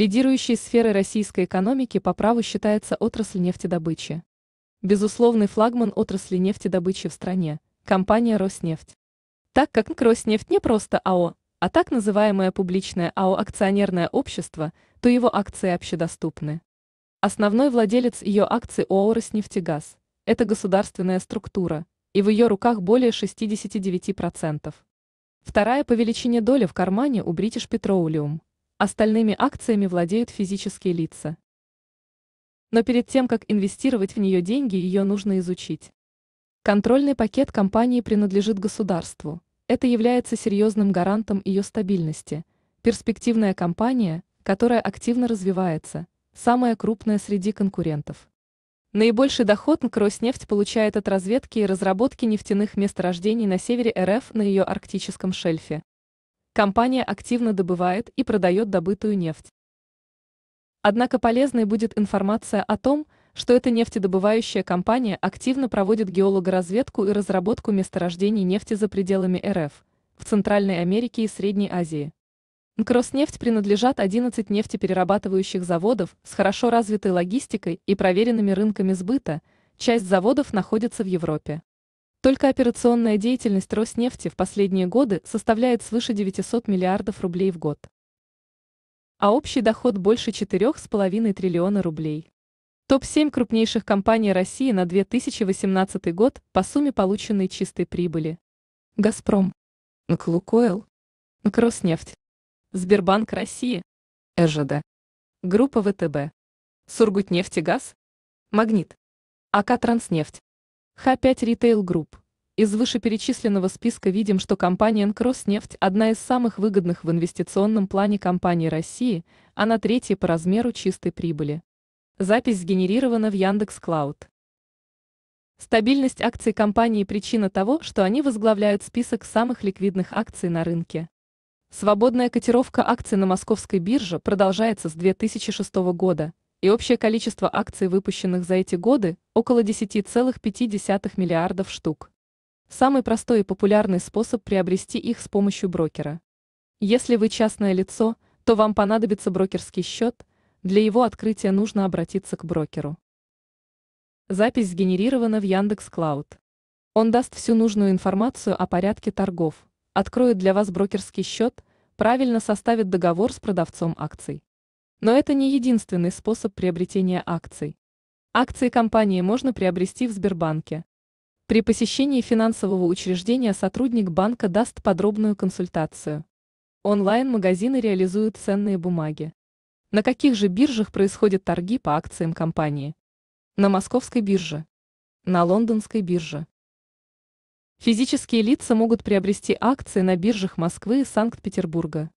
Лидирующей сферой российской экономики по праву считается отрасль нефтедобычи. Безусловный флагман отрасли нефтедобычи в стране – компания «Роснефть». Так как «Роснефть» не просто АО, а так называемое публичное АО «Акционерное общество», то его акции общедоступны. Основной владелец ее акций ООО «Роснефтегаз» – это государственная структура, и в ее руках более 69%. Вторая по величине доля в кармане у бритиш Петроулиум. Остальными акциями владеют физические лица. Но перед тем, как инвестировать в нее деньги, ее нужно изучить. Контрольный пакет компании принадлежит государству. Это является серьезным гарантом ее стабильности. Перспективная компания, которая активно развивается, самая крупная среди конкурентов. Наибольший доход Кроснефть получает от разведки и разработки нефтяных месторождений на севере РФ на ее арктическом шельфе. Компания активно добывает и продает добытую нефть. Однако полезной будет информация о том, что эта нефтедобывающая компания активно проводит геологоразведку и разработку месторождений нефти за пределами РФ, в Центральной Америке и Средней Азии. Нкроснефть принадлежат 11 нефтеперерабатывающих заводов с хорошо развитой логистикой и проверенными рынками сбыта, часть заводов находится в Европе. Только операционная деятельность Роснефти в последние годы составляет свыше 900 миллиардов рублей в год. А общий доход больше 4,5 триллиона рублей. Топ-7 крупнейших компаний России на 2018 год по сумме полученной чистой прибыли. «Газпром», НК «Лукойл», «Роснефть», «Сбербанк России», «РЖД», «Группа ВТБ», «Сургутнефтегаз», «Магнит», «АК Транснефть». Х5 Retail Group. Из вышеперечисленного списка видим, что компания «Нкроснефть» одна из самых выгодных в инвестиционном плане компании России, она а третья по размеру чистой прибыли. Запись сгенерирована в Яндекс Клауд. Стабильность акций компании – причина того, что они возглавляют список самых ликвидных акций на рынке. Свободная котировка акций на московской бирже продолжается с 2006 года – и общее количество акций, выпущенных за эти годы, около 10,5 миллиардов штук. Самый простой и популярный способ приобрести их с помощью брокера. Если вы частное лицо, то вам понадобится брокерский счет, для его открытия нужно обратиться к брокеру. Запись сгенерирована в Яндекс Клауд. Он даст всю нужную информацию о порядке торгов, откроет для вас брокерский счет, правильно составит договор с продавцом акций. Но это не единственный способ приобретения акций. Акции компании можно приобрести в Сбербанке. При посещении финансового учреждения сотрудник банка даст подробную консультацию. Онлайн-магазины реализуют ценные бумаги. На каких же биржах происходят торги по акциям компании? На московской бирже. На лондонской бирже. Физические лица могут приобрести акции на биржах Москвы и Санкт-Петербурга.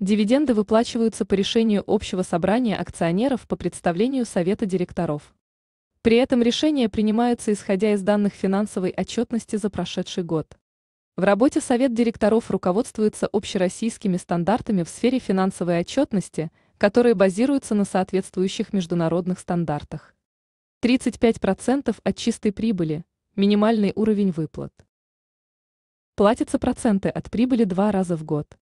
Дивиденды выплачиваются по решению Общего собрания акционеров по представлению Совета директоров. При этом решения принимаются исходя из данных финансовой отчетности за прошедший год. В работе Совет директоров руководствуется общероссийскими стандартами в сфере финансовой отчетности, которые базируются на соответствующих международных стандартах. 35% от чистой прибыли – минимальный уровень выплат. Платятся проценты от прибыли два раза в год.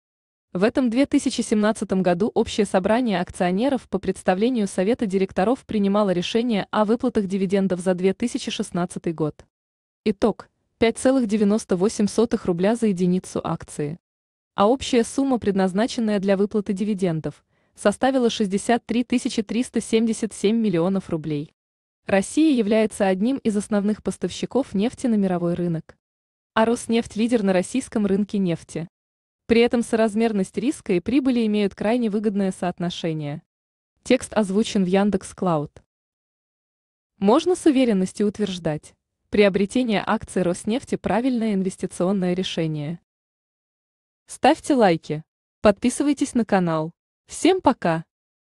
В этом 2017 году общее собрание акционеров по представлению Совета директоров принимало решение о выплатах дивидендов за 2016 год. Итог – 5,98 рубля за единицу акции. А общая сумма, предназначенная для выплаты дивидендов, составила 63 377 миллионов рублей. Россия является одним из основных поставщиков нефти на мировой рынок. А Роснефть – лидер на российском рынке нефти. При этом соразмерность риска и прибыли имеют крайне выгодное соотношение. Текст озвучен в Яндекс Клауд. Можно с уверенностью утверждать, приобретение акций Роснефти – правильное инвестиционное решение. Ставьте лайки, подписывайтесь на канал. Всем пока!